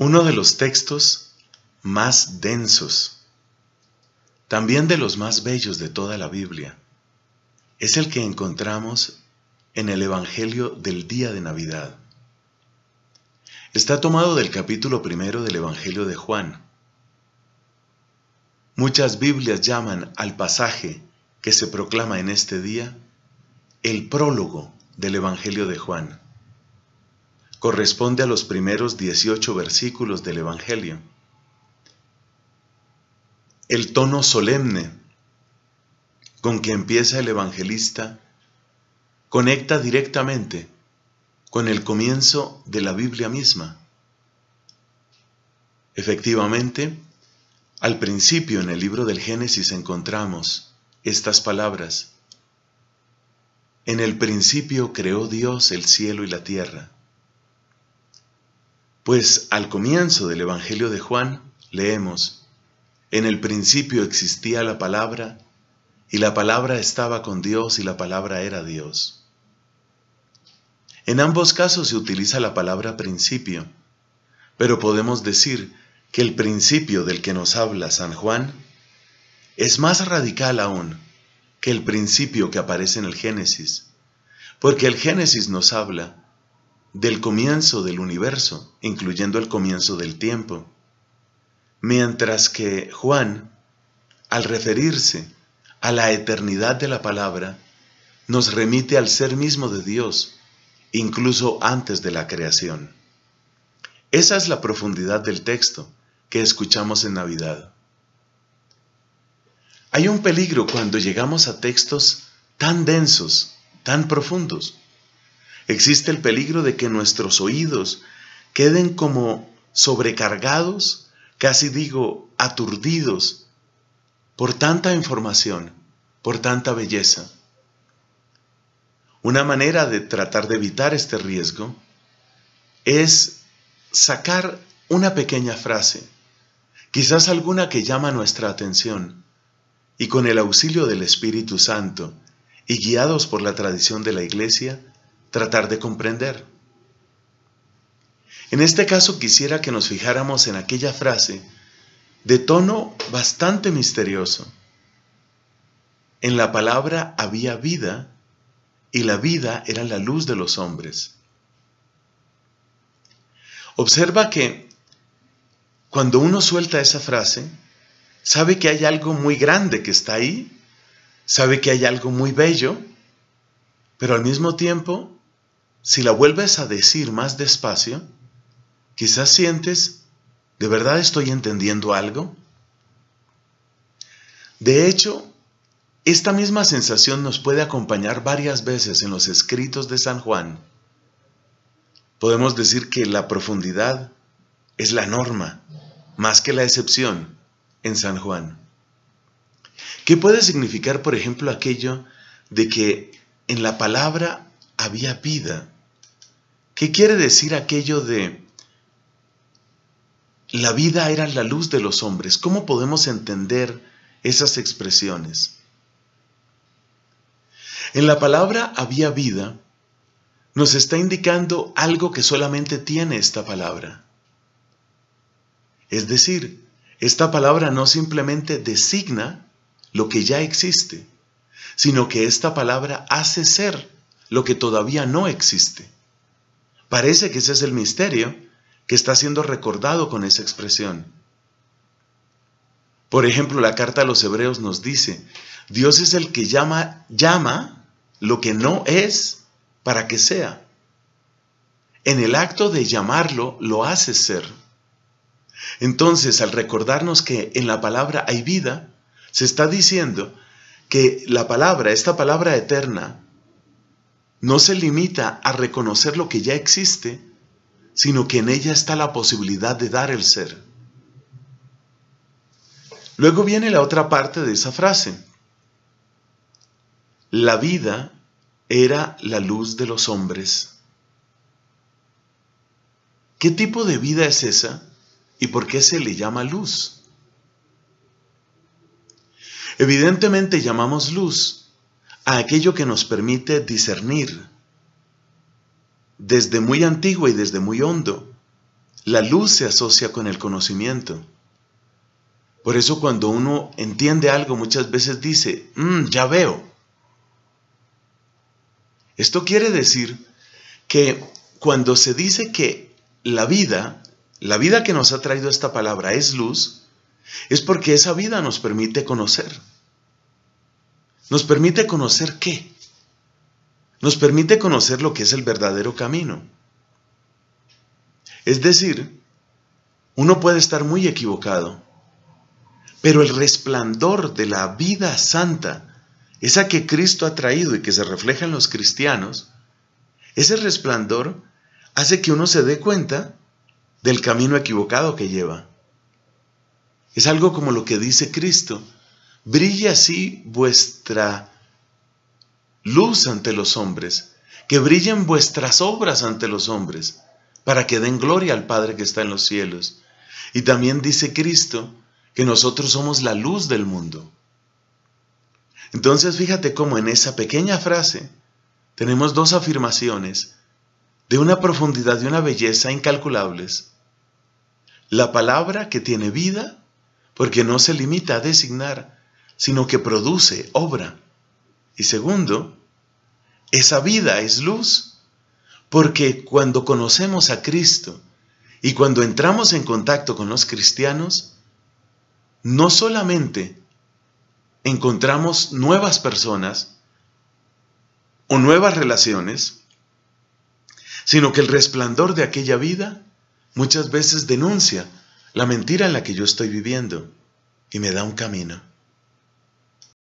uno de los textos más densos, también de los más bellos de toda la Biblia, es el que encontramos en el Evangelio del día de Navidad. Está tomado del capítulo primero del Evangelio de Juan. Muchas Biblias llaman al pasaje que se proclama en este día el prólogo del Evangelio de Juan corresponde a los primeros 18 versículos del Evangelio. El tono solemne con que empieza el evangelista conecta directamente con el comienzo de la Biblia misma. Efectivamente, al principio en el libro del Génesis encontramos estas palabras. En el principio creó Dios el cielo y la tierra. Pues al comienzo del Evangelio de Juan leemos, en el principio existía la palabra, y la palabra estaba con Dios y la palabra era Dios. En ambos casos se utiliza la palabra principio, pero podemos decir que el principio del que nos habla San Juan es más radical aún que el principio que aparece en el Génesis, porque el Génesis nos habla del comienzo del universo, incluyendo el comienzo del tiempo. Mientras que Juan, al referirse a la eternidad de la palabra, nos remite al ser mismo de Dios, incluso antes de la creación. Esa es la profundidad del texto que escuchamos en Navidad. Hay un peligro cuando llegamos a textos tan densos, tan profundos, Existe el peligro de que nuestros oídos queden como sobrecargados, casi digo, aturdidos por tanta información, por tanta belleza. Una manera de tratar de evitar este riesgo es sacar una pequeña frase, quizás alguna que llama nuestra atención, y con el auxilio del Espíritu Santo y guiados por la tradición de la Iglesia, tratar de comprender. En este caso quisiera que nos fijáramos en aquella frase de tono bastante misterioso. En la palabra había vida y la vida era la luz de los hombres. Observa que cuando uno suelta esa frase, sabe que hay algo muy grande que está ahí, sabe que hay algo muy bello, pero al mismo tiempo si la vuelves a decir más despacio, quizás sientes, ¿de verdad estoy entendiendo algo? De hecho, esta misma sensación nos puede acompañar varias veces en los escritos de San Juan. Podemos decir que la profundidad es la norma, más que la excepción, en San Juan. ¿Qué puede significar, por ejemplo, aquello de que en la palabra había vida? ¿Qué quiere decir aquello de la vida era la luz de los hombres? ¿Cómo podemos entender esas expresiones? En la palabra había vida nos está indicando algo que solamente tiene esta palabra. Es decir, esta palabra no simplemente designa lo que ya existe, sino que esta palabra hace ser lo que todavía no existe. Parece que ese es el misterio que está siendo recordado con esa expresión. Por ejemplo, la carta a los hebreos nos dice, Dios es el que llama, llama lo que no es para que sea. En el acto de llamarlo, lo hace ser. Entonces, al recordarnos que en la palabra hay vida, se está diciendo que la palabra, esta palabra eterna, no se limita a reconocer lo que ya existe, sino que en ella está la posibilidad de dar el ser. Luego viene la otra parte de esa frase. La vida era la luz de los hombres. ¿Qué tipo de vida es esa y por qué se le llama luz? Evidentemente llamamos luz a aquello que nos permite discernir desde muy antiguo y desde muy hondo. La luz se asocia con el conocimiento. Por eso cuando uno entiende algo muchas veces dice, mm, ya veo. Esto quiere decir que cuando se dice que la vida, la vida que nos ha traído esta palabra es luz, es porque esa vida nos permite conocer. Nos permite conocer qué? Nos permite conocer lo que es el verdadero camino. Es decir, uno puede estar muy equivocado, pero el resplandor de la vida santa, esa que Cristo ha traído y que se refleja en los cristianos, ese resplandor hace que uno se dé cuenta del camino equivocado que lleva. Es algo como lo que dice Cristo Brille así vuestra luz ante los hombres, que brillen vuestras obras ante los hombres, para que den gloria al Padre que está en los cielos. Y también dice Cristo que nosotros somos la luz del mundo. Entonces fíjate cómo en esa pequeña frase tenemos dos afirmaciones de una profundidad y una belleza incalculables. La palabra que tiene vida, porque no se limita a designar, sino que produce obra. Y segundo, esa vida es luz, porque cuando conocemos a Cristo y cuando entramos en contacto con los cristianos, no solamente encontramos nuevas personas o nuevas relaciones, sino que el resplandor de aquella vida muchas veces denuncia la mentira en la que yo estoy viviendo y me da un camino.